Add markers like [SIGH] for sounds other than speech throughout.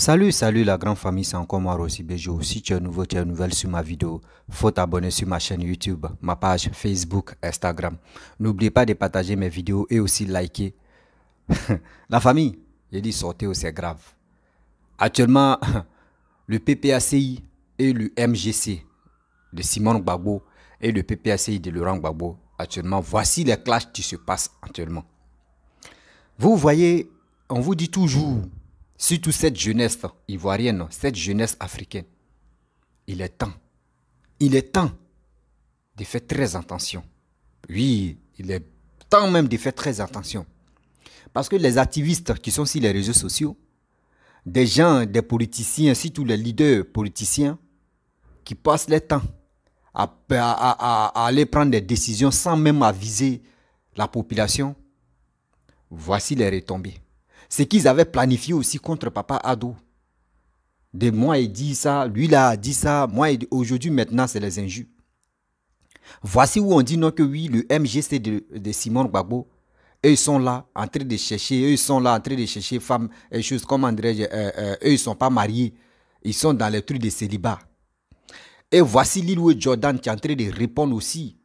Salut, salut la grande famille, c'est encore moi Rossi Bejo. Si tu es nouveau, tu es nouvelle sur ma vidéo, faut t'abonner sur ma chaîne YouTube, ma page Facebook, Instagram. N'oublie pas de partager mes vidéos et aussi liker. [LAUGHS] la famille, j'ai dit sortez, c'est grave. Actuellement, [LAUGHS] le PPACI et le MGC de Simon Gbagbo et le PPACI de Laurent Gbagbo, actuellement, voici les clashs qui se passent actuellement. Vous voyez, on vous dit toujours Surtout cette jeunesse hein, ivoirienne, hein, cette jeunesse africaine. Il est temps. Il est temps de faire très attention. Oui, il est temps même de faire très attention. Parce que les activistes qui sont sur les réseaux sociaux, des gens, des politiciens, surtout les leaders politiciens, qui passent leur temps à, à, aller prendre des décisions sans même aviser la population, voici les retombées c'est qu'ils avaient planifié aussi contre papa Ado. De moi, il dit ça, lui là, a dit ça, moi, aujourd'hui, maintenant, c'est les injures. Voici où on dit non que oui, le MGC de, de Simon Gbagbo, eux sont là en train de chercher, eux sont là en train de chercher femmes, et choses comme André, euh, euh, eux ils sont pas mariés, ils sont dans les trucs de célibat. Et voici Lilou Jordan qui est en train de répondre aussi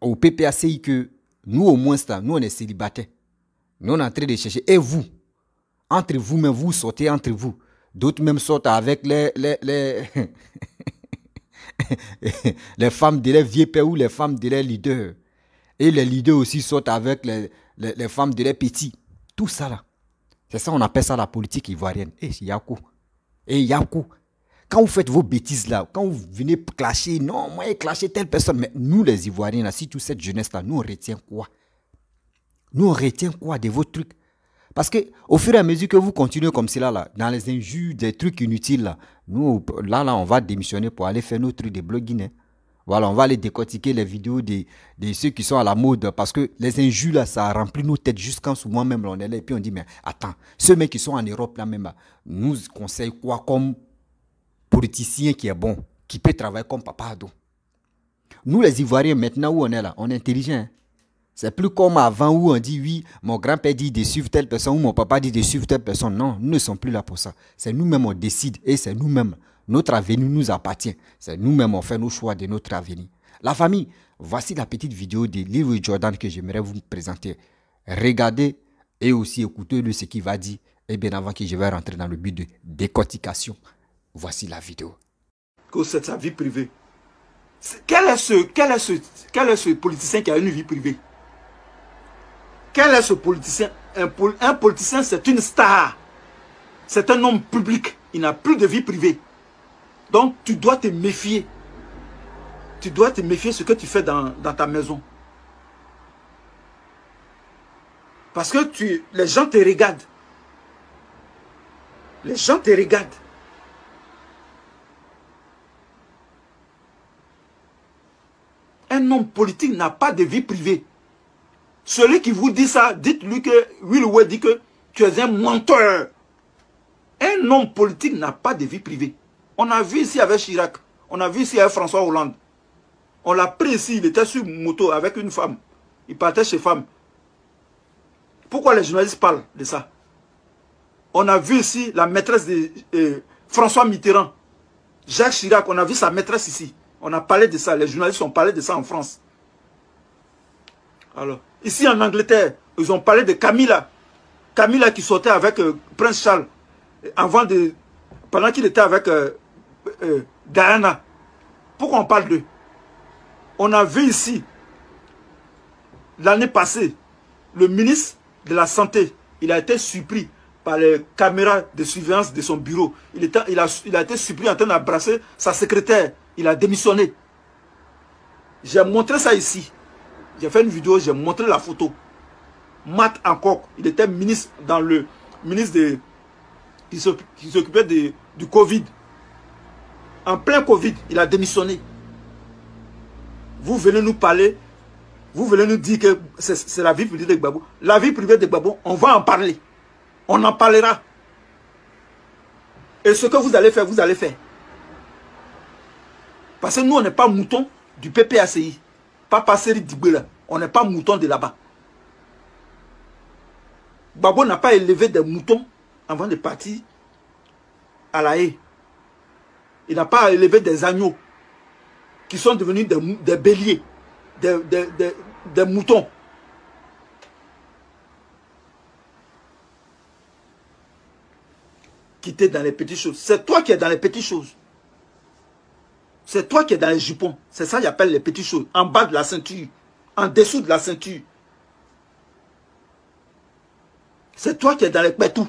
au PPACI que nous au moins, nous on est célibataires. Nous, on est en train de chercher. Et vous, entre vous, mais vous sortez entre vous. D'autres même sortent avec les, les, les, [LAUGHS] femmes de leurs vieux pères ou les femmes de leurs leaders. Et les leaders aussi sortent avec les, femmes de leurs petits. Tout ça là. C'est ça, on appelle ça la politique ivoirienne. Et Yakou. Eh, eh Quand vous faites vos bêtises là, quand vous venez clasher, non, moi, clasher telle personne. Mais nous, les Ivoiriens, si toute cette jeunesse là, nous, on retient quoi nous, on retient quoi de vos trucs Parce que au fur et à mesure que vous continuez comme cela, là, dans les injures, des trucs inutiles, nous, là, là, on va démissionner pour aller faire nos trucs de blogging. Hein. Voilà, on va aller décortiquer les vidéos de, ceux qui sont à la mode parce que les injures, là, ça rempli nos têtes jusqu'en moi-même, on est là et puis on dit, mais attends, ceux mec qui sont en Europe, là même, nous conseillent quoi comme politicien qui est bon, qui peut travailler comme papa Nous, les Ivoiriens, maintenant où on est là, on est intelligent. Hein. C'est plus comme avant où on dit oui, mon grand-père dit de suivre telle personne ou mon papa dit de suivre telle personne. Non, nous ne sommes plus là pour ça. C'est nous-mêmes on décide et c'est nous-mêmes. Notre avenir nous appartient. C'est nous-mêmes on fait nos choix de notre avenir. La famille, voici la petite vidéo de livres Jordan que j'aimerais vous présenter. Regardez et aussi écoutez le ce qu'il va dire. Et bien avant que je vais rentrer dans le but de décortication, voici la vidéo. Que c'est sa vie privée. est ce, ce, quel est ce politicien qui a une vie privée quel est ce politicien un, politicien, c'est une star. C'est un homme public. Il n'a plus de vie privée. Donc, tu dois te méfier. Tu dois te méfier de ce que tu fais dans, ta maison. Parce que les gens te regardent. Les gens te regardent. Un homme politique n'a pas de vie privée. Celui qui vous dit ça, dites-lui que Will Way dit que tu es un menteur. Un homme politique n'a pas de vie privée. On a vu ici avec Chirac. On a vu ici avec François Hollande. On l'a pris ici, il était sur moto avec une femme. Il partait chez femme. Pourquoi les journalistes parlent de ça On a vu ici la maîtresse de euh, François Mitterrand. Jacques Chirac, on a vu sa maîtresse ici. On a parlé de ça, les journalistes ont parlé de ça en France. Alors Ici en Angleterre, ils ont parlé de Camilla. Camilla qui sortait avec euh, Prince Charles euh, avant de, pendant qu'il était avec euh, Diana. Pourquoi on parle d'eux On a vu ici, l'année passée, le ministre de la Santé, il a été surpris par les caméras de surveillance de son bureau. Il, a, il a été surpris en train d'embrasser sa secrétaire. Il a démissionné. J'ai montré ça ici j'ai fait une vidéo, j'ai montré la photo. Matt Hancock, il était ministre dans le ministre de, qui s'occupait du Covid. En plein Covid, il a démissionné. Vous venez nous parler, vous venez nous dire que c'est la vie privée de Gbabo. La vie privée de Gbabo, on va en parler. On en parlera. Et ce que vous allez faire, vous allez faire. Parce que nous, on n'est pas mouton du PPACI. Papa Seri là, on n'est pas mouton de là-bas. Babo n'a pas élevé des moutons avant de partir à la haie. Il n'a pas élevé des agneaux qui sont devenus des, béliers, des, des, des moutons. Quitter dans les petites choses. C'est toi qui es dans les petites choses. C'est toi qui es dans les jupons. C'est ça qu'ils appellent les petits choses. En bas de la ceinture. En dessous de la ceinture. C'est toi qui es dans les pétous.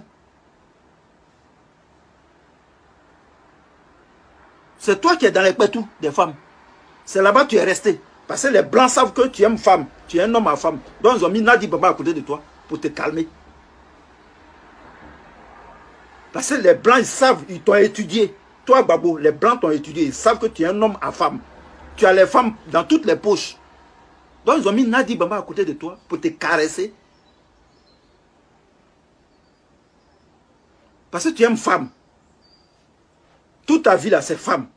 C'est toi qui es dans les pétous des femmes. C'est là-bas que tu es resté. Parce que les blancs savent que tu aimes une femme. Tu es un homme à femme. Donc ils ont mis Nadi Baba à côté de toi pour te calmer. Parce que les blancs, ils savent, ils t'ont étudié toi, Babo, les Blancs t'ont étudié. Ils savent que tu es un homme à femme. Tu as les femmes dans toutes les poches. Donc, ils ont mis Nadi Bamba à côté de toi pour te caresser. Parce que tu aimes femme. Toute ta vie, là, c'est femme.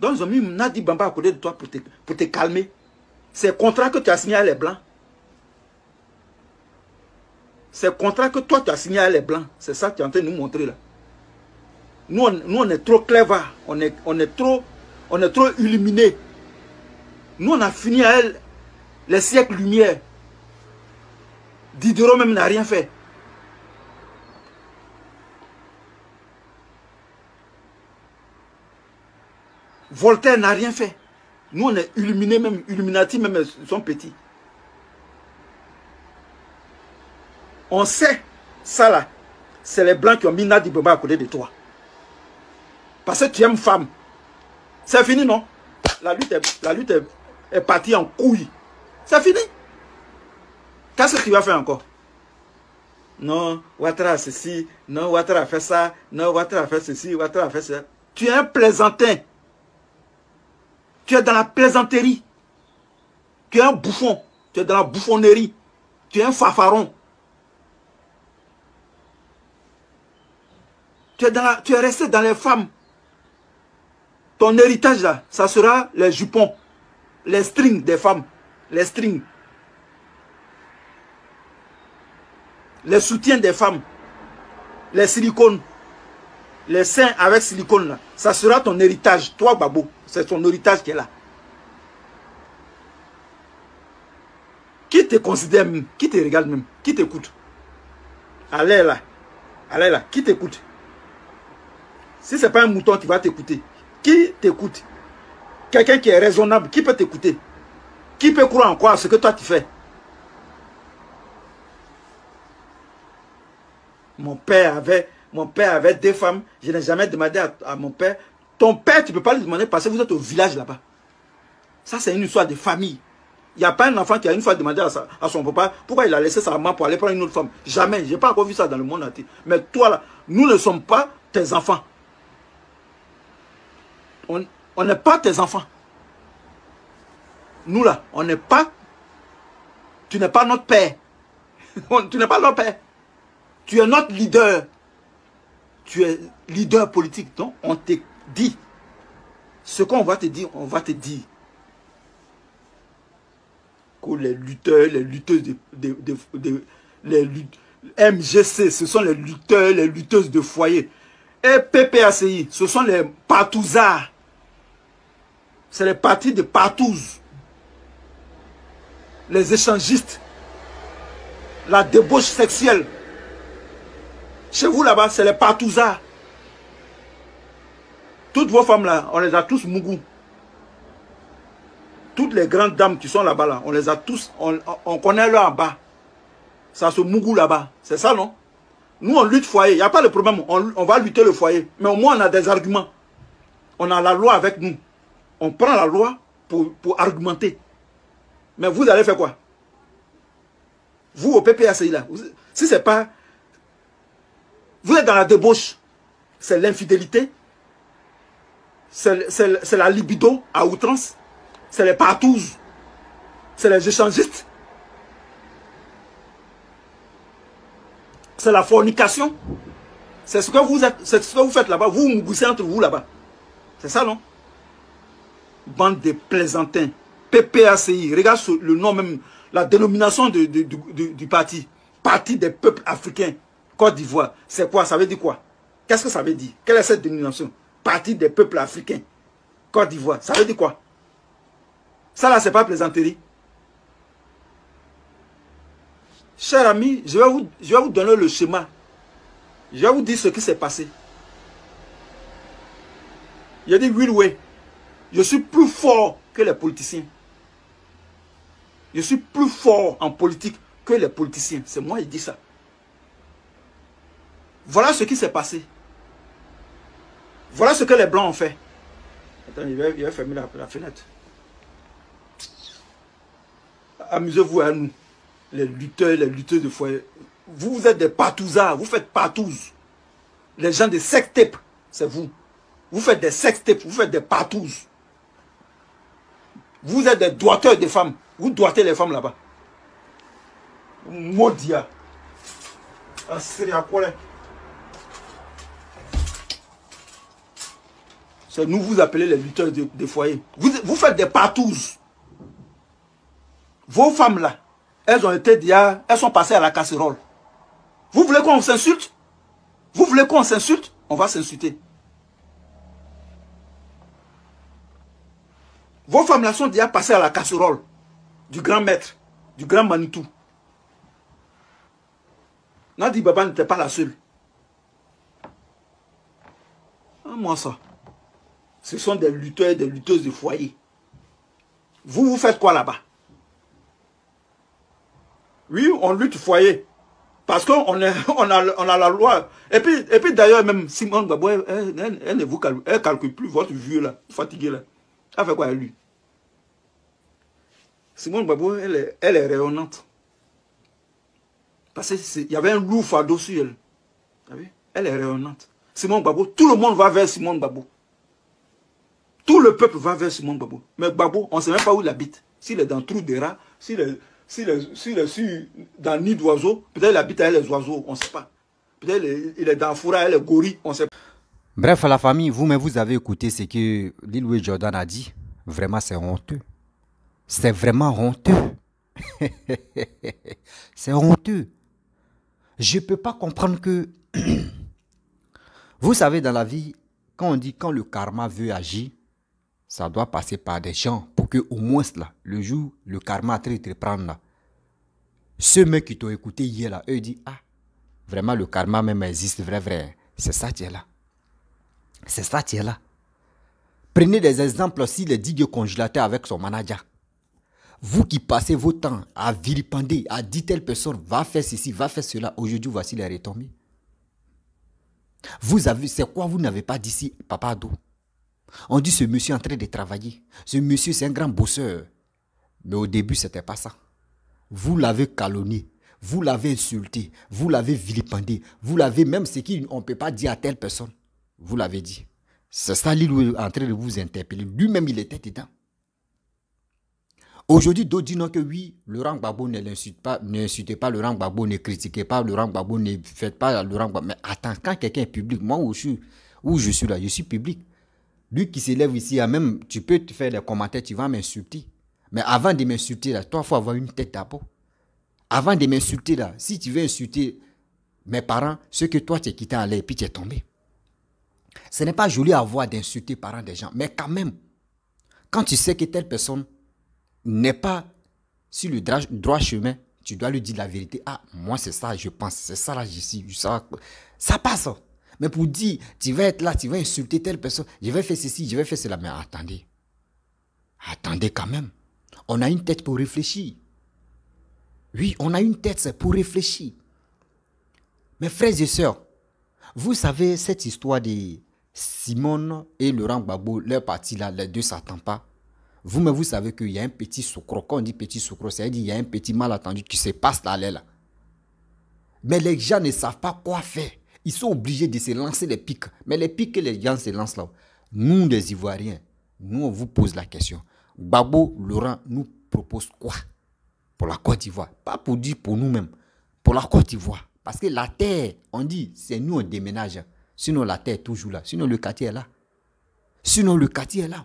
Donc, ils ont mis Nadi Bamba à côté de toi pour te, pour te calmer. Ces contrat que tu as signé à les Blancs. Ces contrat que toi, tu as signé à les Blancs. C'est ça que tu es en train de nous montrer, là. Nous, on, est trop clever. On est, on est trop, on est trop illuminé. Nous, on a fini à elle les siècles-lumière. Diderot même n'a rien fait. Voltaire n'a rien fait. Nous, on est illuminés, même Illuminati, même son petit. On sait, ça là, c'est les Blancs qui ont mis Nadi Baba à côté de toi. Parce que tu aimes femme. C'est fini, non La lutte, est, la lutte est, partie en couille. C'est fini. Qu'est-ce que tu vas faire encore Non, Ouattara a ceci. Non, Ouattara a fait ça. Non, Ouattara a fait ceci. Ouattara fait ça. Tu es un plaisantin. Tu es dans la plaisanterie. Tu es un bouffon. Tu es dans la bouffonnerie. Tu es un fafaron. Tu es, dans tu es resté dans les femmes. Ton héritage, là, ça sera les jupons, les strings des femmes, les strings. Les soutiens des femmes, les silicones, les seins avec silicone, là. Ça sera ton héritage. Toi, Babo, c'est ton héritage qui est là. Qui te considère qui te regarde même, qui t'écoute. Allez là, allez là, qui t'écoute. Si c'est pas un mouton qui va t'écouter, qui t'écoute Quelqu'un qui est raisonnable, qui peut t'écouter Qui peut croire en quoi ce que toi tu fais Mon père avait, mon père avait deux femmes. Je n'ai jamais demandé à, mon père. Ton père, tu ne peux pas lui demander parce que vous êtes au village là-bas. Ça, c'est une histoire de famille. Il n'y a pas un enfant qui a une fois demandé à, son papa pourquoi il a laissé sa maman pour aller prendre une autre femme. Jamais. Je n'ai pas encore vu ça dans le monde entier. Mais toi, nous ne sommes pas tes enfants on n'est pas tes enfants. Nous là, on n'est pas, tu n'es pas notre père. [LAUGHS] tu n'es pas notre père. Tu es notre leader. Tu es leader politique. Donc, on te dit. Ce qu'on va te dire, on va te dire. Que les lutteurs, les lutteuses de, de, les lutte, MGC, ce sont les lutteurs, les lutteuses de foyer. Et PPACI, ce sont les patouzars c'est les partis de Patous. Les échangistes. La débauche sexuelle. Chez vous là-bas, c'est les patouzas. Toutes vos femmes là, on les a tous mougou. Toutes les grandes dames qui sont là-bas là, on les a tous, on, connaît leur bas. Ça se mougou là-bas. C'est ça non Nous on lutte foyer, il n'y a pas de problème, on va lutter le foyer. Mais au moins on a des arguments. On a la loi avec nous on prend la loi pour, pour argumenter. Mais vous allez faire quoi Vous, au PPACI, là, si c'est pas... Vous êtes dans la débauche. C'est l'infidélité. C'est la libido à outrance. C'est les partouzes. C'est les échangistes. C'est la fornication. C'est ce que vous êtes, ce que vous faites là-bas. Vous vous entre vous là-bas. C'est ça, non bande de plaisantins. PPACI, regarde le nom même, la dénomination du parti. Parti des peuples africains, Côte d'Ivoire. C'est quoi Ça veut dire quoi Qu'est-ce que ça veut dire Quelle est cette dénomination Parti des peuples africains, Côte d'Ivoire. Ça veut dire quoi Ça là, c'est pas plaisanterie. Cher ami, je vais, vous, je vais vous donner le schéma. Je vais vous dire ce qui s'est passé. Il y a dit oui. Je suis plus fort que les politiciens. Je suis plus fort en politique que les politiciens. C'est moi qui dis ça. Voilà ce qui s'est passé. Voilà ce que les Blancs ont fait. Attends, il va, fermer la, fenêtre. Amusez-vous à nous, les lutteurs, les lutteuses de foyer. Vous, êtes des partouzards, vous faites partout. Les gens des sex c'est vous. Vous faites des sex vous faites des partouzes. Vous êtes des doiteurs de femmes. Vous doitez les femmes là-bas. Maudia. Ah, c'est nous vous appelez les lutteurs des foyers. Vous, faites des patouses. Vos femmes là, elles ont été diables, elles sont passées à la casserole. Vous voulez qu'on s'insulte Vous voulez qu'on s'insulte On va s'insulter. Vos femmes là sont déjà passées à la casserole du grand maître, du grand Manitou. Nadi Baba n'était pas la seule. Ah, moi ça. Ce sont des lutteurs et des lutteuses de foyer. Vous, vous faites quoi là-bas Oui, on lutte foyer. Parce qu'on on [LAUGHS] a, la loi. Et puis, et puis d'ailleurs, même Simone Baboué, elle, ne vous calcule, plus votre vieux là, fatigué là. Elle fait quoi, elle, lui Simone Babo, elle est, elle rayonnante. Parce qu'il y avait un loup fardeau sur elle. elle est rayonnante. Simone Babo, tout le monde va vers Simone Babou. Tout le peuple va vers Simone Babou. Mais Babo, on ne sait même pas où il habite. S'il est dans le trou des rats, s'il est, dans le nid d'oiseaux, peut-être il habite avec les oiseaux, on ne sait pas. Peut-être il est, dans Foura, elle est gorille, on ne sait pas. Bref, la famille, vous-même, vous avez écouté ce que Lil Jordan a dit. Vraiment, c'est honteux. C'est vraiment honteux. [LAUGHS] c'est honteux. Je ne peux pas comprendre que... [CLEARS THROAT] Vous savez, dans la vie, quand on dit quand le karma veut agir, ça doit passer par des gens pour que au moins là, le jour, le karma te prendre là. Ceux qui t'ont écouté hier là, eux disent, ah, vraiment le karma même existe, vrai, vrai. C'est ça, qui est là. C'est ça, qui est là. Prenez des exemples aussi, les digues congélateur avec son manager. Vous qui passez vos temps à vilipender, à dire telle personne, va faire ceci, va faire cela, aujourd'hui, voici les retombées. Vous avez, c'est quoi vous n'avez pas d'ici papa Ado On dit ce monsieur est en train de travailler. Ce monsieur, c'est un grand bosseur. Mais au début, c'était pas ça. Vous l'avez calomnié, vous l'avez insulté, vous l'avez vilipendé, vous l'avez même ce qu'on ne peut pas dire à telle personne. Vous l'avez dit. C'est ça est en train de vous interpeller. Lui-même, il était dedans. Aujourd'hui, d'autres disent non que oui, le rang Gbagbo ne l'insulte pas, n'insultez pas le rang Gbagbo, ne critiquez pas le rang Gbagbo, ne faites pas le rang Mais attends, quand quelqu'un est public, moi où je suis, là, je suis public. Lui qui s'élève ici, à même, tu peux te faire des commentaires, tu vas m'insulter. Mais avant de m'insulter, là, toi, il faut avoir une tête à peau Avant de m'insulter, là, si tu veux insulter mes parents, ceux que toi, tu es quitté en l'air, puis tu es tombé. Ce n'est pas joli à voir d'insulter parents des gens, mais quand même, quand tu sais que telle personne n'est pas sur le droit chemin, tu dois lui dire la vérité. Ah, moi, c'est ça, je pense, c'est ça, là, je suis, ça, ça passe. Mais pour dire, tu vas être là, tu vas insulter telle personne, je vais faire ceci, je vais faire cela. Mais attendez, attendez quand même. On a une tête pour réfléchir. Oui, on a une tête pour réfléchir. Mes frères et sœurs, vous savez cette histoire de Simone et Laurent Gbagbo, leur parti là, les deux s'attendent pas. Vous-même, vous savez qu'il y a un petit sucre. Quand on dit petit sucre, ça veut dire qu'il y a un petit mal attendu. qui se passe là là. Mais les gens ne savent pas quoi faire. Ils sont obligés de se lancer les pics. Mais les pics que les gens se lancent là, nous les Ivoiriens, nous on vous pose la question. Babo Laurent nous propose quoi pour la Côte d'Ivoire Pas pour dire pour nous-mêmes, pour la Côte d'Ivoire. Parce que la terre, on dit, c'est nous on déménage. Sinon la terre est toujours là. Sinon le quartier est là. Sinon le quartier est là.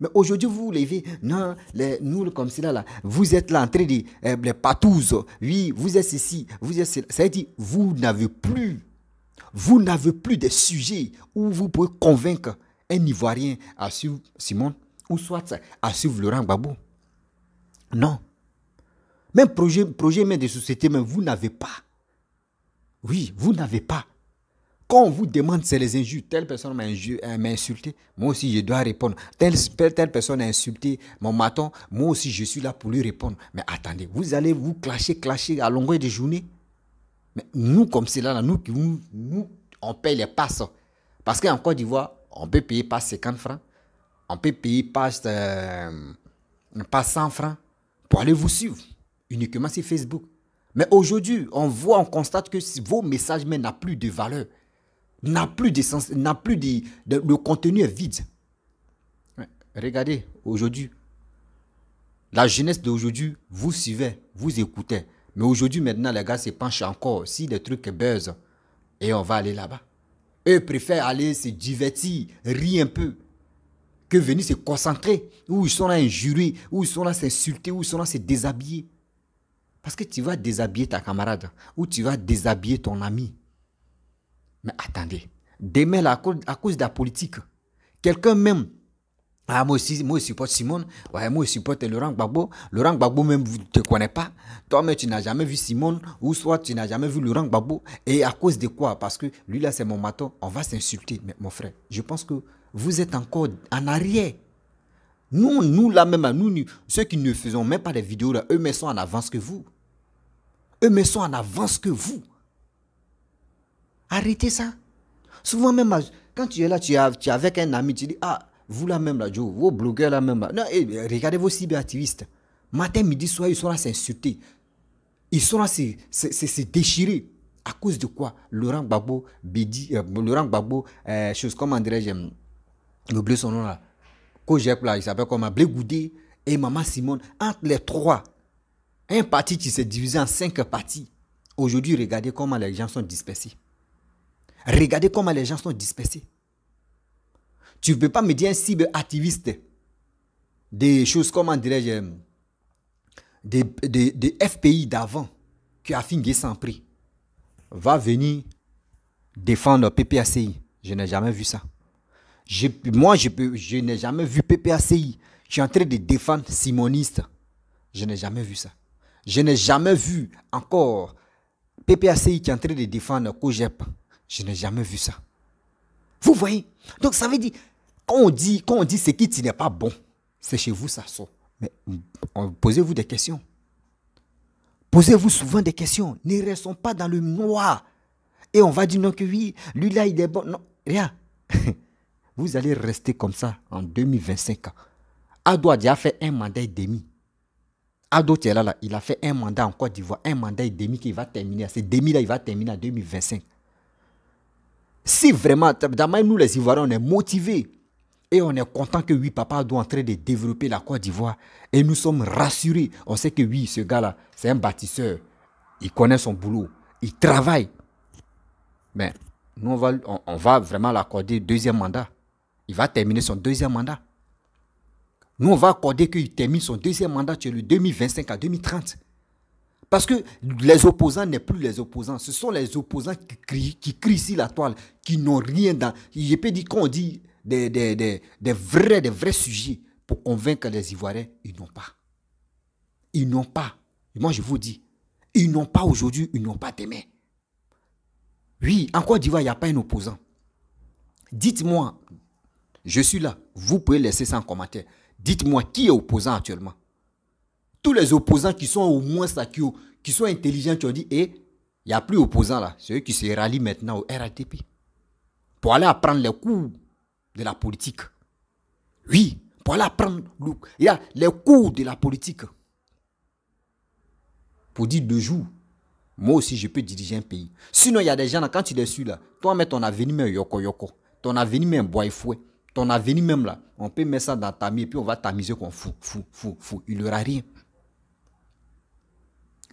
Mais aujourd'hui, vous levez, non, les, nous, comme cela, là, vous êtes là en train euh, les patouses, oui, vous êtes ici, vous êtes Ça veut dire, vous n'avez plus, vous n'avez plus de sujet où vous pouvez convaincre un Ivoirien à suivre Simone ou soit à suivre Laurent Gbagbo. Non. Même projet, projet même de société, mais vous n'avez pas. Oui, vous n'avez pas. Quand on vous demande, c'est les injures. Telle personne m'a euh, insulté, moi aussi je dois répondre. Telle, personne a insulté mon maton, moi aussi je suis là pour lui répondre. Mais attendez, vous allez vous clasher, clasher à longueur de journée. Mais nous, comme cela, là, nous, qui nous, on paye les passes. Parce qu'en Côte d'Ivoire, on peut payer pas 50 francs, on peut payer pas, pas 100 francs pour aller vous suivre, uniquement sur Facebook. Mais aujourd'hui, on voit, on constate que vos messages n'ont plus de valeur n'a plus n'a plus de, de, Le contenu est vide. Regardez, aujourd'hui, la jeunesse d'aujourd'hui, vous suivez, vous écoutez. Mais aujourd'hui, maintenant, les gars se penchent encore. Si des trucs buzzent, et on va aller là-bas. Eux préfèrent aller se divertir, rire un peu, que venir se concentrer, où ils sont là injurés, où ils sont là s'insulter, où ils sont là se déshabiller. Parce que tu vas déshabiller ta camarade, ou tu vas déshabiller ton ami. Mais attendez, demain, à cause de la politique, quelqu'un même ah, moi aussi, moi, je supporte Simone. moi, je supporte Laurent Gbagbo. Laurent Gbagbo, même, vous ne te connais pas. Toi, même tu n'as jamais vu Simone, ou soit tu n'as jamais vu Laurent Gbagbo. Et à cause de quoi Parce que lui, là, c'est mon matin. On va s'insulter, Mais mon frère. Je pense que vous êtes encore en arrière. Nous, nous, là, même, nous, ceux qui ne faisons même pas des vidéos, là, eux, mêmes sont en avance que vous. Eux, mêmes sont en avance que vous. Arrêtez ça. Souvent même, quand tu es là, tu es, avec un ami, tu dis, ah, vous là même là, Joe, vos blogueurs là même là. Non, eh, regardez vos cyberactivistes. Matin, midi, soir, ils sont là s'insulter. Ils sont là se, déchirer. À cause de quoi Laurent Babo, Bedi, euh, Laurent Babo, euh, chose comme André, j'aime, son nom là. il s'appelle comment Blé et Maman Simone. Entre les trois, un parti qui s'est divisé en cinq parties. Aujourd'hui, regardez comment les gens sont dispersés. Regardez comment les gens sont dispersés. Tu ne peux pas me dire un cyber-activiste euh, des choses, comment dirais-je, des, FPI d'avant qui a fingé sans prix va venir défendre PPACI. Je n'ai jamais vu ça. moi, je, n'ai jamais vu PPACI. Je suis en train de défendre Simoniste. Je n'ai jamais vu ça. Je n'ai jamais vu encore PPACI qui est en train de défendre COGEP. Je n'ai jamais vu ça. Vous voyez Donc ça veut dire, quand on dit, quand on dit ce qui n'est pas bon, c'est chez vous ça sort. Mais mm, posez-vous des questions. Posez-vous souvent des questions. Ne restons pas dans le noir. Et on va dire non que oui, lui là il est bon. Non, rien. [LAUGHS] Vous allez rester comme ça en 2025 Ado a fait un mandat et demi. Ado là. il a fait un mandat en Côte d'Ivoire, un mandat et demi qui va terminer. C'est demi-là, il va terminer en 2025. Si vraiment, nous les Ivoiriens, on est motivés et on est content que oui, papa doit en train de développer la Côte d'Ivoire et nous sommes rassurés. On sait que oui, ce gars-là, c'est un bâtisseur. Il connaît son boulot. Il travaille. Mais nous, on va, va vraiment l'accorder deuxième mandat. Il va terminer son deuxième mandat. Nous, on va accorder qu'il termine son deuxième mandat, chez le 2025 à 2030. Parce que les opposants n'est plus les opposants. Ce sont les opposants qui crient, qui crient sur la toile, qui n'ont rien dans. Je peux dire qu'on dit des, vrais, des vrais sujets pour convaincre les Ivoiriens, ils n'ont pas. Ils n'ont pas. moi, je vous dis, ils n'ont pas aujourd'hui, ils n'ont pas aimé. Oui, en Côte d'Ivoire, il n'y a pas un opposant. Dites-moi, je suis là, vous pouvez laisser ça en commentaire. Dites-moi qui est opposant actuellement tous les opposants qui sont au moins qui sont intelligents, tu as dit, et eh, il n'y a plus d'opposants là. C'est eux qui se rallient maintenant au RATP pour aller apprendre les cours de la politique. Oui, pour aller apprendre il y a les cours de la politique. Pour dire deux jours, moi aussi je peux diriger un pays. Sinon, il y a des gens là, quand tu les suis là, toi mets ton avenir même yoko yoko, ton avenir même bois fouet, ton avenir même là, on peut mettre ça dans ta mie et puis on va tamiser qu'on fou, fou, fou, fou. Il n'y aura rien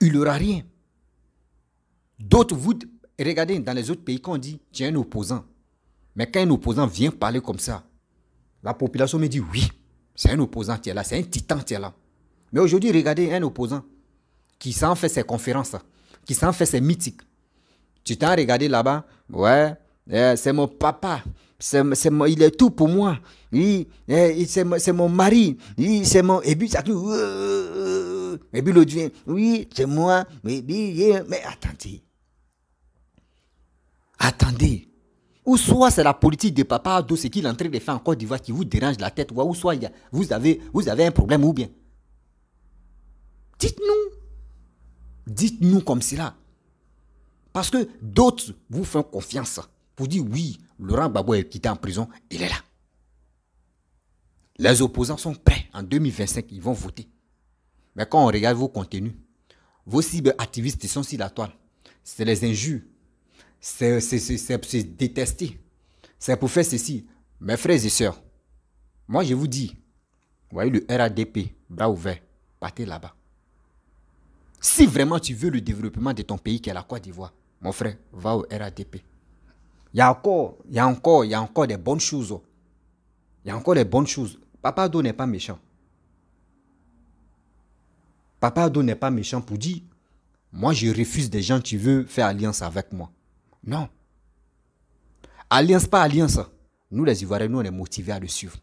il aura rien. D'autres, vous regardez dans les autres pays qu'on dit, tu un opposant. Mais quand un opposant vient parler comme ça, la population me dit oui, c'est un opposant, qui est là, c'est un titan, qui est là. Mais aujourd'hui, regardez un opposant qui s'en fait ses conférences, qui s'en fait ses mythiques. Tu t'en regardé là-bas, ouais, eh, c'est mon papa, c'est il est tout pour moi, eh, oui, c'est mon mari, c'est mon. Et puis ça euh, mais puis oui, c'est moi, mais, mais attendez. Attendez. Ou soit c'est la politique de Papa d'où ce qu'il est en train de faire en Côte d'Ivoire qui vous dérange la tête, ou soit vous, avez, vous avez un problème, ou bien. Dites-nous. Dites-nous comme cela. Parce que d'autres vous font confiance Vous dites oui, Laurent Gbagbo est quitté en prison, il est là. Les opposants sont prêts. En 2025, ils vont voter. Mais quand on regarde vos contenus, vos cyber-activistes, sont sur la toile. C'est les injures. C'est détester. C'est pour faire ceci. Mes frères et sœurs, moi je vous dis, voyez le RADP, bras ouverts, partez là-bas. Si vraiment tu veux le développement de ton pays qui est la Côte d'Ivoire, mon frère, va au RADP. Il y a encore, il y a encore, il y a encore des bonnes choses. Il y a encore des bonnes choses. Papa Do n'est pas méchant. Papa Ado n'est pas méchant pour dire Moi, je refuse des gens qui veulent faire alliance avec moi. Non. Alliance, pas alliance. Nous, les Ivoiriens, nous, on est motivés à le suivre.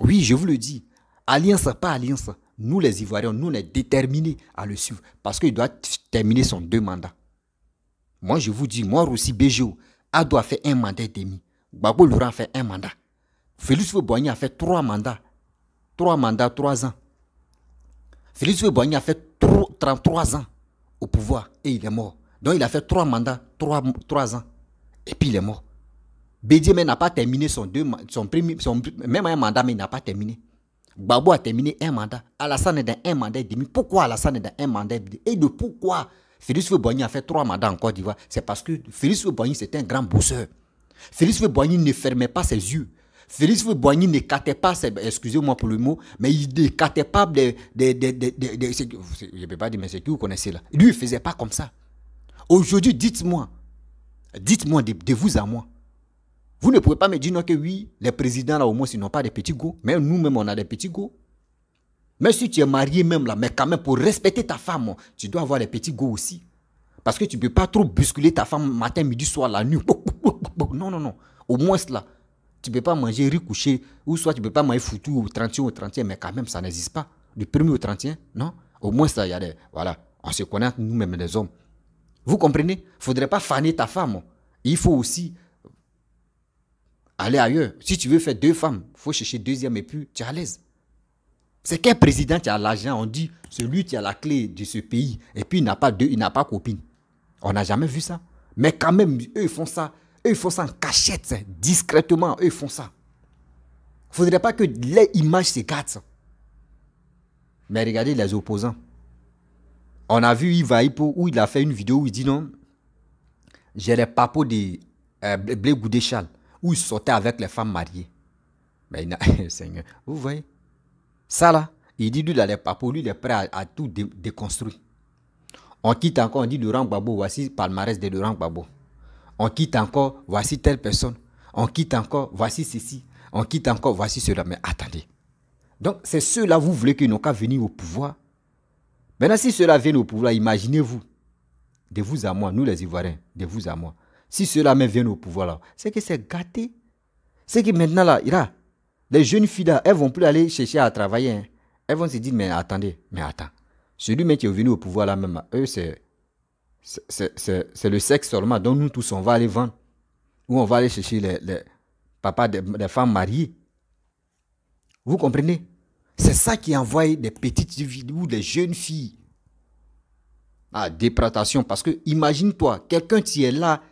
Oui, je vous le dis. Alliance, pas alliance. Nous, les Ivoiriens, nous, on est déterminés à le suivre parce qu'il doit terminer son deux mandats. Moi, je vous dis, moi aussi, Béjo, Ado a fait un mandat et demi. Gbagbo Laurent fait un mandat. Félix Fouboigny a fait trois mandats. Trois mandats, trois ans. Félix Boigny a fait 33 ans au pouvoir et il est mort. Donc il a fait 3 mandats, 3, ans. Et puis il est mort. Bédiemé n'a pas terminé son, premier, même un mandat, mais il n'a pas terminé. Babou a terminé un mandat. Alassane est dans un mandat et demi. Pourquoi Alassane est dans un mandat et demi Et de pourquoi Félix Boigny a fait trois mandats en Côte d'Ivoire C'est parce que Félix Boigny c'était un grand bosseur. Félix Boigny ne fermait pas ses yeux. Félix Boigny n'écartait pas, excusez-moi pour le mot, mais il n'écartait pas des... je ne peux pas dire, mais c'est qui vous connaissez là. Lui, il ne faisait pas comme ça. Aujourd'hui, dites-moi, dites-moi de, vous à moi. Vous ne pouvez pas me dire non que oui, les présidents là au moins ils n'ont pas des petits goûts. Mais nous-mêmes on a des petits goûts. Même si tu es marié même là, mais quand même pour respecter ta femme, tu dois avoir des petits goûts aussi. Parce que tu ne peux pas trop bousculer ta femme matin, midi, soir, la nuit. [LAUGHS] Non, non, non. Au moins cela tu ne peux pas manger riz ou soit tu ne peux pas manger foutu au 31 au 31, mais quand même, ça n'existe pas. Du premier au 31, non Au moins, ça, il y a des. Voilà, on se connaît nous-mêmes, les hommes. Vous comprenez Il ne faudrait pas faner ta femme. Il faut aussi aller ailleurs. Si tu veux faire deux femmes, il faut chercher deuxième et puis tu es à l'aise. C'est quel président qui a l'argent On dit celui qui a la clé de ce pays et puis il n'a pas deux, il n'a pas copine. On n'a jamais vu ça. Mais quand même, eux ils font ça eux, ils font ça en cachette, discrètement. Eux, ils font ça. Il ne faudrait pas que les images s'écartent. Mais regardez les opposants. On a vu Ivaipo où il a fait une vidéo où il dit non, j'ai les papos de euh, Blé Goudéchal où il sortait avec les femmes mariées. Mais il a, [LAUGHS] Seigneur, vous voyez Ça là, il dit lui, il a les papos, lui, il est prêt à, tout déconstruire. On quitte encore, on dit Laurent babo voici le palmarès de Laurent babo on quitte encore, voici telle personne. On quitte encore, voici ceci. On quitte encore, voici cela. Mais attendez. Donc, c'est ceux-là, vous voulez qu'ils n'ont qu'à venir au pouvoir. Maintenant, si ceux-là viennent au pouvoir, imaginez-vous, de vous à moi, nous les Ivoiriens, de vous à moi, si ceux-là même viennent au pouvoir, c'est que c'est gâté. C'est que maintenant, là, il les jeunes filles, là, elles vont plus aller chercher à travailler. Hein. Elles vont se dire, mais attendez, mais attends. Celui même qui est venu au pouvoir, là, même, eux, c'est c'est le sexe seulement dont nous tous, on va aller vendre. Ou on va aller chercher les, les papas des, femmes mariées. Vous comprenez C'est ça qui envoie des petites ou des jeunes filles à dépratation. Parce que imagine-toi, quelqu'un qui est là,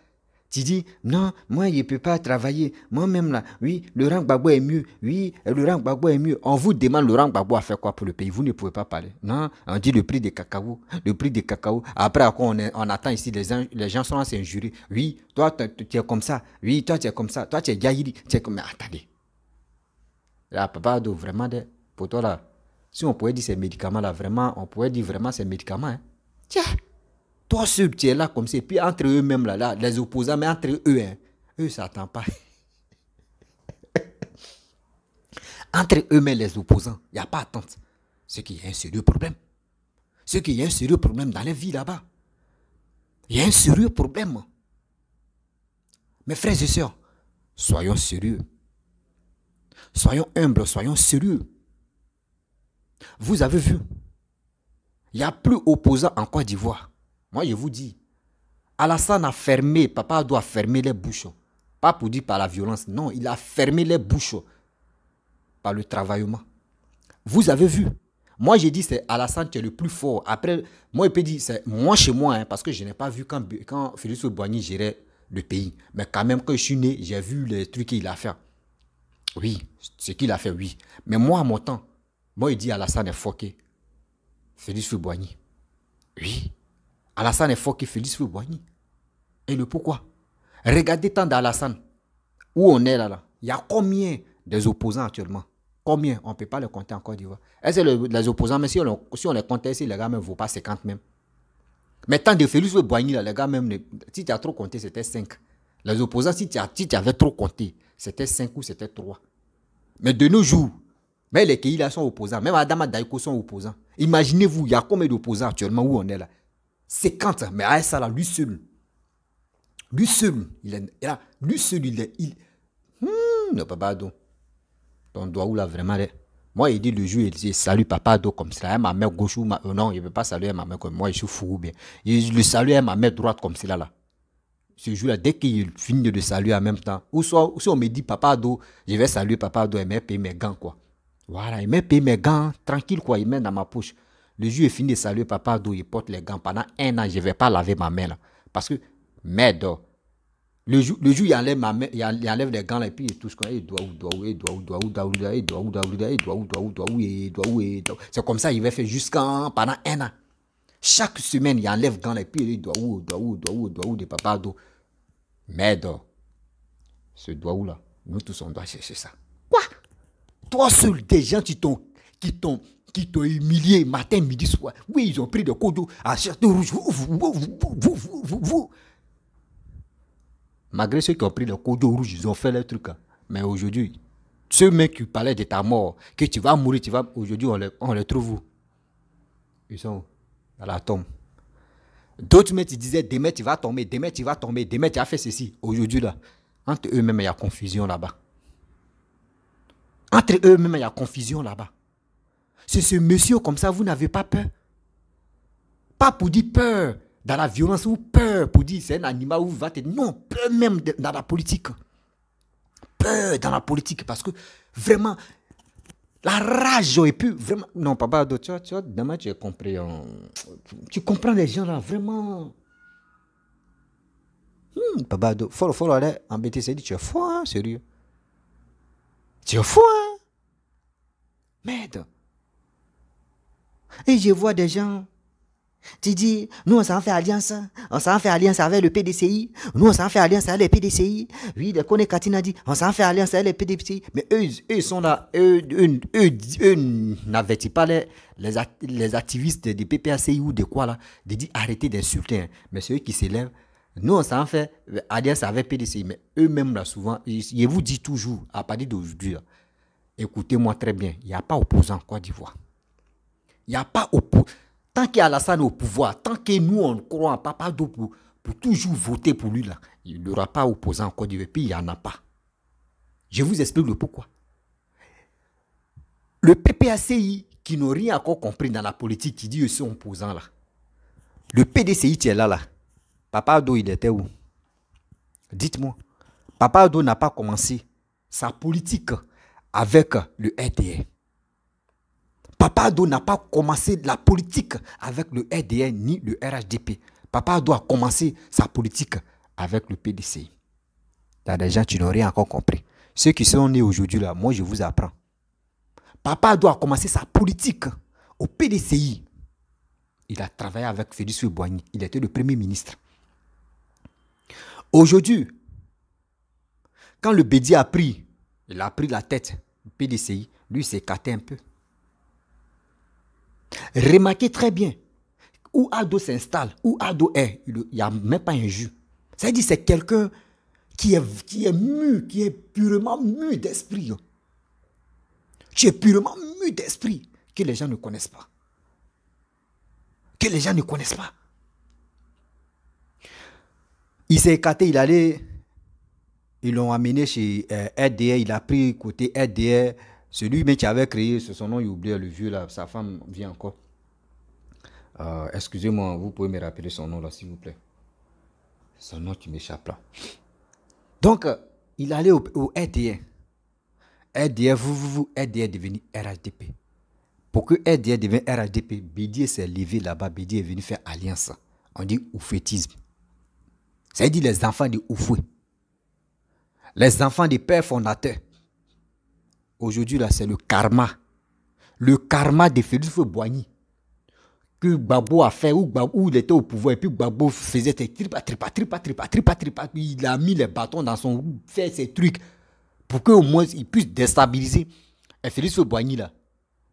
tu dis, non, moi, je ne peux pas travailler. Moi-même, là, oui, le rang babou est mieux. Oui, le rang babou est mieux. On vous demande le rang babou à faire quoi pour le pays. Vous ne pouvez pas parler. Non, on dit le prix des cacao. Le prix des cacao. Après, on, on attend ici, les gens, les gens sont jury Oui, toi, tu es comme ça. Oui, toi, tu es comme ça. Toi, tu es Yahiri. Tu Mais attendez. Là, papa, vraiment, pour toi, là, si on pouvait dire ces médicaments-là, vraiment, on pourrait dire vraiment ces médicaments. Hein. Tiens! Toi, ce là comme c'est. Puis entre eux-mêmes, là, là, les opposants, mais entre eux, hein, eux, ça attend pas. [LAUGHS] entre eux-mêmes, les opposants, il n'y a pas d'attente. Ce qui est un sérieux problème. Ce qui est un sérieux problème dans les vie là-bas. Il y a un sérieux problème. Mes frères et sœurs, soyons sérieux. Soyons humbles, soyons sérieux. Vous avez vu, il n'y a plus opposant en Côte d'Ivoire. Moi, je vous dis, Alassane a fermé, papa doit fermer les bouches. Pas pour dire par la violence, non, il a fermé les bouches par le travaillement. Vous avez vu. Moi, j'ai dit, c'est Alassane, qui est le plus fort. Après, moi, je peux dire, c'est moi chez moi, hein, parce que je n'ai pas vu quand, quand Félix Boigny gérait le pays. Mais quand même, quand je suis né, j'ai vu les trucs qu'il a fait. Oui, ce qu'il a fait, oui. Mais moi, à mon temps, moi, il dit Alassane est foqué. Félix Boigny. Oui. Alassane est fort que Félix veut boigner. Et le pourquoi Regardez tant d'Alassane. Où on est là, là Il y a combien des opposants actuellement Combien On ne peut pas les compter encore. Côte d'Ivoire. Est-ce les opposants, mais si on, les comptait ici, les gars même ne vaut pas 50 même. Mais tant de Félix Boigny, là, les gars même, si tu as trop compté, c'était 5. Les opposants, si tu avais trop compté, c'était 5 ou c'était 3. Mais de nos jours, mais les KI sont opposants. Même Adama Daiko sont opposants. Imaginez-vous, il y a combien d'opposants actuellement où on est là c'est 50, mais ça là, lui seul, lui seul, il est là, lui seul, il est. Il... Hmm, papa ado Ton doigt où là, vraiment, là. Moi, il dit le jour, il dit salut papa ado comme cela, hein, ma mère gauche ou ma. Euh, non, il ne veut pas saluer ma mère comme moi, je suis fou ou bien. Il le salue à ma mère droite comme cela, là. Ce jour-là, dès qu'il finit de saluer en même temps, ou soit, si on me dit papa ado, je vais saluer papa ado, et mettre mes gants, quoi. Voilà, il met mes gants, tranquille, quoi, il met dans ma poche. Le jour est fini de saluer papa il porte les gants. Pendant un an, je ne vais pas laver ma main Parce que, merde, le jour, le il, enlève ma main, il enlève les gants et puis il touche doit il doit où, doit où, doit où, doit où, doit où, doit où, doit où, doit où, doit où, doit où, doit où, doit où, doit où. C'est comme ça, il va faire jusqu'en, pendant un an. Chaque semaine, il enlève gants et puis il doit où, doit où, doit où, doit où, de papa Merde. Ce doigt où là, nous tous on doit chercher ça. Quoi Toi seul, des gens qui qui t'ont, qui t'ont humilié matin, midi, soir. Oui, ils ont pris des coups à rouges. Vous, vous, vous, vous, Malgré ceux qui ont pris le codeau rouge, ils ont fait leur truc. Hein. Mais aujourd'hui, ceux mecs qui parlaient de ta mort, que tu vas mourir, tu vas. Aujourd'hui, on les, trouve où Ils sont à la tombe. D'autres mecs, ils disaient demain tu vas tomber, demain tu vas tomber, demain tu as fait ceci. Aujourd'hui, là, entre eux-mêmes, il y a confusion là-bas. Entre eux-mêmes, il y a confusion là-bas. C'est ce monsieur comme ça, vous n'avez pas peur. Pas pour dire peur dans la violence ou peur pour dire c'est un animal ou va Non, peur même dans la politique. Peur dans la politique parce que vraiment, la rage et pu vraiment... Non, papa, tu vois, tu vois, demain tu as compris. Tu comprends les gens là, vraiment. Hum, papa, il faut, aller embêter, tu es fou, hein, sérieux. Tu es fou, hein. Merde. Et je vois des gens. Tu dis, nous, on s'en fait alliance. On s'en fait alliance avec le PDCI. Nous, on s'en fait alliance avec les PDCI. Oui, le Kone Katina dit, on s'en fait alliance avec les PDCI. Mais eux, eux sont là. Eux, eux, pas les, les, activistes des PPACI ou de quoi là. De dire, arrêtez d'insulter. Hein. Mais ceux qui s'élèvent, nous, on s'en fait alliance avec PDCI. Mais eux-mêmes, là, souvent, je vous dis toujours, à partir d'aujourd'hui, écoutez-moi très bien, il n'y a pas opposant quoi d'Ivoire. Il n'y a pas au Tant a est au pouvoir, tant que nous, on croit en Papa Do pour, toujours voter pour lui, là, il n'y aura pas opposant en Côte d'Ivoire. il n'y en a pas. Je vous explique le pourquoi. Le PPACI, qui n'a rien encore compris dans la politique, qui dit ils sont opposants là. Le PDCI, qui est là, là. Papa Do, il était où Dites-moi. Papa Do n'a pas commencé sa politique avec le RDR. Papa Do n'a pas commencé la politique avec le RDN ni le RHDP. Papa Do a commencé sa politique avec le PDCI. Là, déjà, tu n'aurais rien encore compris. Ceux qui sont nés aujourd'hui, là, moi, je vous apprends. Papa doit a commencé sa politique au PDCI. Il a travaillé avec Félix Boigny. Il était le premier ministre. Aujourd'hui, quand le Bédi a pris, il a pris la tête du PDCI, lui s'est caté un peu. Remarquez très bien, où Ado s'installe, où Ado est, il n'y a même pas un jus. Ça dit c'est quelqu'un qui est, qui est mu, qui est purement mu d'esprit. Tu es purement mu d'esprit que les gens ne connaissent pas. Que les gens ne connaissent pas. Il s'est écarté, il allait, ils l'ont amené chez RDR, euh, il a pris côté RDR celui qui avait créé son nom, il oubliait le vieux là, sa femme vient encore. Euh, excusez-moi, vous pouvez me rappeler son nom là, s'il vous plaît. Son nom qui m'échappe là. Donc, euh, il allait au, au RDA, vous, vous, vous, RDA est devenu RHDP. Pour que RDA devienne RHDP, Bidier s'est levé là-bas, Bidier est venu faire alliance. On dit oufétisme. Ça dit les enfants de Oufoué. Les enfants des pères fondateurs Aujourd'hui, là, c'est le karma. Le karma de Félix Boigny. Que Babo a fait, où, il était au pouvoir, et puis Babo faisait ses tripas, tripas, tripas, tripas, tripas, tripas. Il a mis les bâtons dans son roue, fait ses trucs, pour qu'au moins il puisse déstabiliser. Et Félix Boigny, là,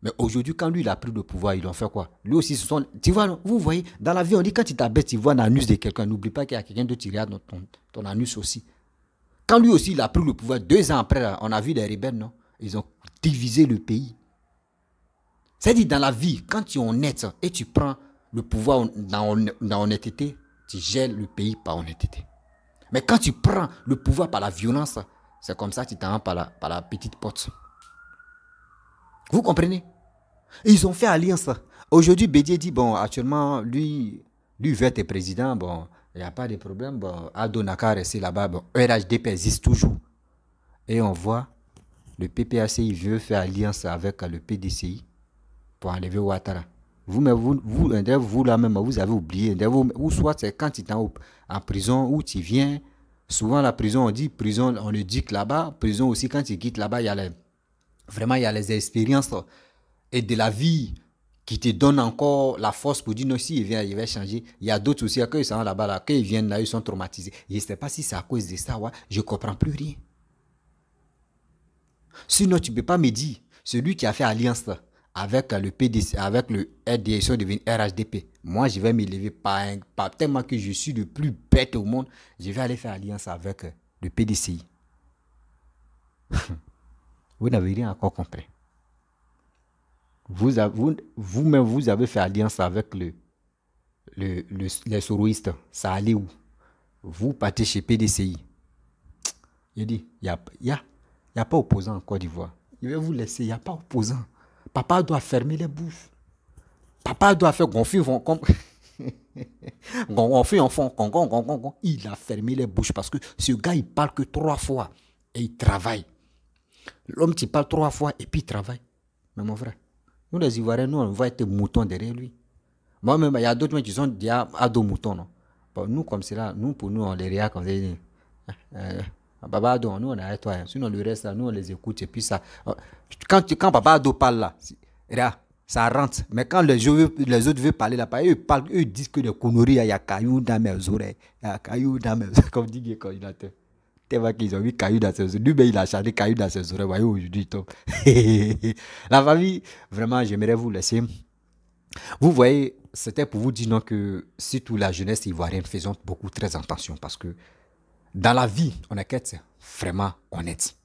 mais aujourd'hui, quand lui, il a pris le pouvoir, il en fait quoi Lui aussi, ce sont... Tu vois, vous voyez, dans la vie, on dit quand tu t'abaisse, tu vois l'anus de quelqu'un. N'oublie pas qu'il y a quelqu'un de qui regarde ton, ton, anus aussi. Quand lui aussi, il a pris le pouvoir, deux ans après, on a vu des rebelles, non ils ont divisé le pays. C'est-à-dire, dans la vie, quand tu es honnête et tu prends le pouvoir dans, l'honnêteté, honnêteté, tu gèles le pays par honnêteté. Mais quand tu prends le pouvoir par la violence, c'est comme ça que tu t'en par la, par la petite porte. Vous comprenez Ils ont fait alliance. Aujourd'hui, Bédier dit, bon, actuellement, lui, lui veut être président, bon, il n'y a pas de problème. Bon, Aldo Nakar là-bas, bon, RHDP existe toujours. Et on voit le PPACI veut faire alliance avec euh, le PDCI pour enlever Ouattara. Vous-même, vous, vous, vous, vous là-même, vous avez oublié. ou soit c'est quand tu es en, prison où tu viens. Souvent, la prison, on dit prison, on le dit que là-bas. Prison aussi, quand tu quittes là-bas, il y a vraiment, il a les expériences et de la vie qui te donne encore la force pour dire non, si il vient, il va changer. Il y a d'autres aussi, quand ils sont là-bas, là, quand ils viennent là, ils sont traumatisés. Je ne sais pas si c'est à cause de ça, je ne comprends plus rien. Sinon, tu ne peux pas me dire, celui qui a fait alliance avec le PDC, avec le devenu RHDP, moi, je vais me lever tellement que je suis le plus bête au monde, je vais aller faire alliance avec euh, le PDCI. [LAUGHS] vous n'avez rien encore compris. Vous-même, vous, avez fait alliance avec le, le, les soroïstes. Ça allait où Vous partez chez PDCI. Il dit, il y a il n'y a pas opposant en Côte d'Ivoire. Il vais vous laisser, il n'y a pas opposant. Papa doit fermer les bouches. Papa doit faire gonfler, [LAUGHS] gonfler, gonfler, enfant, Il a fermé les bouches parce que ce gars, il parle que trois fois et il travaille. L'homme, il parle trois fois et puis il travaille. Mais mon vrai. nous les Ivoiriens, nous, on va être moutons derrière lui. Moi-même, il y a d'autres qui sont deux moutons. Non? nous, comme cela, nous, pour nous, on les comme ça. [LAUGHS] Papa nous on a toi. Hein. Sinon, le reste, nous on les écoute. Et puis ça. Euh, quand, Babado quand parle là, là, ça rentre. Mais quand les, les autres veulent parler là-bas, eux disent que les conneries, il y a caillou dans mes oreilles. Il y a caillou dans mes oreilles. [LAUGHS] Comme dit Guy Coordinateur. Tu vois qu'ils ont mis caillou dans ses oreilles. Lui, ben, il a chargé caillou dans ses oreilles. Voyez aujourd'hui, [LAUGHS] La famille, vraiment, j'aimerais vous laisser. Vous voyez, c'était pour vous dire non, que surtout la jeunesse ivoirienne, faisons beaucoup très attention parce que dans la vie, on est qu'être vraiment honnête.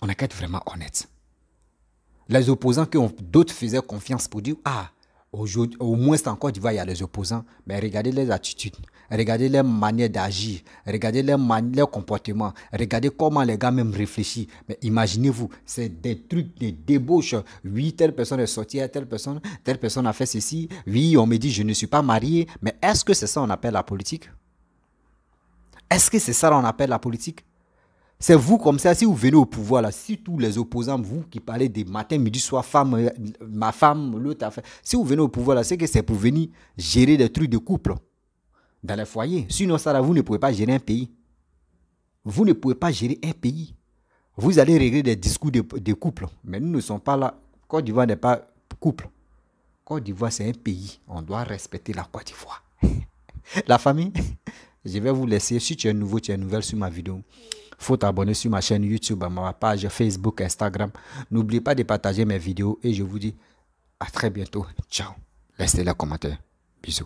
On est qu'être vraiment honnête. Les opposants que d'autres faisaient confiance pour dire Ah, au moins c'est encore du d'Ivoire, il y a les opposants. Mais regardez les attitudes, regardez les manières d'agir, regardez les comportements, regardez comment les gars même réfléchissent. Mais imaginez-vous, c'est des trucs, des débauches. Oui, telle personne est sortie à ah, telle personne, telle personne a fait ceci. Oui, on me dit je ne suis pas marié. Mais est-ce que c'est ça qu'on appelle la politique? Est-ce que c'est ça qu'on appelle la politique C'est vous comme ça, si vous venez au pouvoir, là, si tous les opposants, vous qui parlez des matin, midi, soir, femme, euh, ma femme, l'autre affaire, si vous venez au pouvoir, là, c'est que c'est pour venir gérer des trucs de couple dans les foyers. Sinon, ça, là, vous ne pouvez pas gérer un pays. Vous ne pouvez pas gérer un pays. Vous allez régler des discours de, de couple. Mais nous ne sommes pas là. Côte d'Ivoire n'est pas couple. Côte d'Ivoire, c'est un pays. On doit respecter la Côte d'Ivoire. [LAUGHS] la famille, je vais vous laisser. Si tu es nouveau, tu es nouvelle sur ma vidéo faut t'abonner sur ma chaîne YouTube, à ma page Facebook, Instagram. N'oublie pas de partager mes vidéos et je vous dis à très bientôt. Ciao. Laissez la commentaire. Bisous.